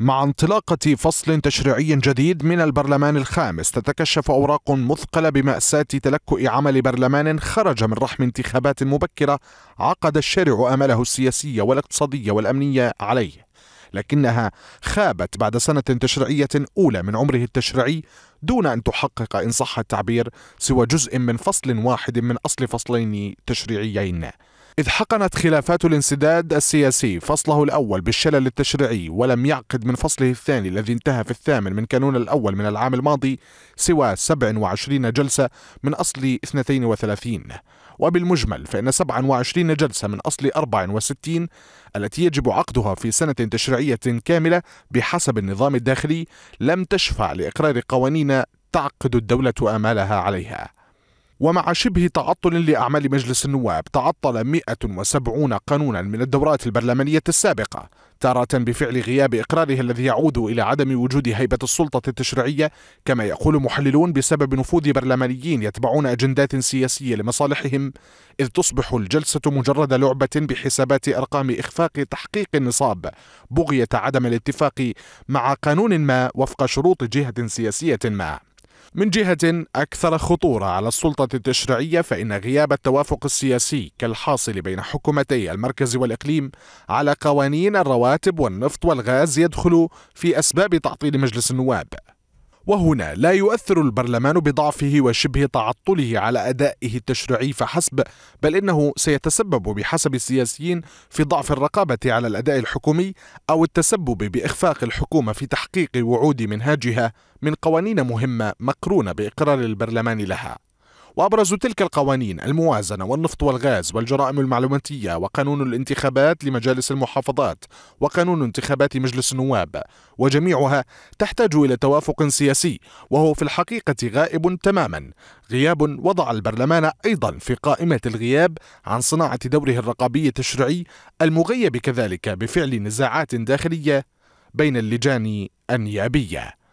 مع انطلاقة فصل تشريعي جديد من البرلمان الخامس تتكشف أوراق مثقلة بمأساة تلكؤ عمل برلمان خرج من رحم انتخابات مبكرة عقد الشارع آماله السياسية والاقتصادية والأمنية عليه لكنها خابت بعد سنة تشريعية أولى من عمره التشريعي دون أن تحقق إن صح التعبير سوى جزء من فصل واحد من أصل فصلين تشريعيين إذ حقنت خلافات الانسداد السياسي فصله الأول بالشلل التشريعي ولم يعقد من فصله الثاني الذي انتهى في الثامن من كانون الأول من العام الماضي سوى 27 جلسة من أصل 32 وبالمجمل فإن 27 جلسة من أصل 64 التي يجب عقدها في سنة تشريعية كاملة بحسب النظام الداخلي لم تشفع لإقرار قوانين تعقد الدولة آمالها عليها ومع شبه تعطل لأعمال مجلس النواب تعطل 170 قانونا من الدورات البرلمانية السابقة تارة بفعل غياب إقراره الذي يعود إلى عدم وجود هيبة السلطة التشريعية كما يقول محللون بسبب نفوذ برلمانيين يتبعون أجندات سياسية لمصالحهم إذ تصبح الجلسة مجرد لعبة بحسابات أرقام إخفاق تحقيق النصاب بغية عدم الاتفاق مع قانون ما وفق شروط جهة سياسية ما من جهة أكثر خطورة على السلطة التشريعية فإن غياب التوافق السياسي كالحاصل بين حكومتي المركز والإقليم على قوانين الرواتب والنفط والغاز يدخل في أسباب تعطيل مجلس النواب وهنا لا يؤثر البرلمان بضعفه وشبه تعطله على أدائه التشريعي فحسب بل إنه سيتسبب بحسب السياسيين في ضعف الرقابة على الأداء الحكومي أو التسبب بإخفاق الحكومة في تحقيق وعود منهاجها من قوانين مهمة مقرونة بإقرار البرلمان لها وأبرز تلك القوانين الموازنة والنفط والغاز والجرائم المعلوماتية وقانون الانتخابات لمجالس المحافظات وقانون انتخابات مجلس النواب وجميعها تحتاج إلى توافق سياسي وهو في الحقيقة غائب تماما غياب وضع البرلمان أيضا في قائمة الغياب عن صناعة دوره الرقابي التشريعي المغيب كذلك بفعل نزاعات داخلية بين اللجان النيابيه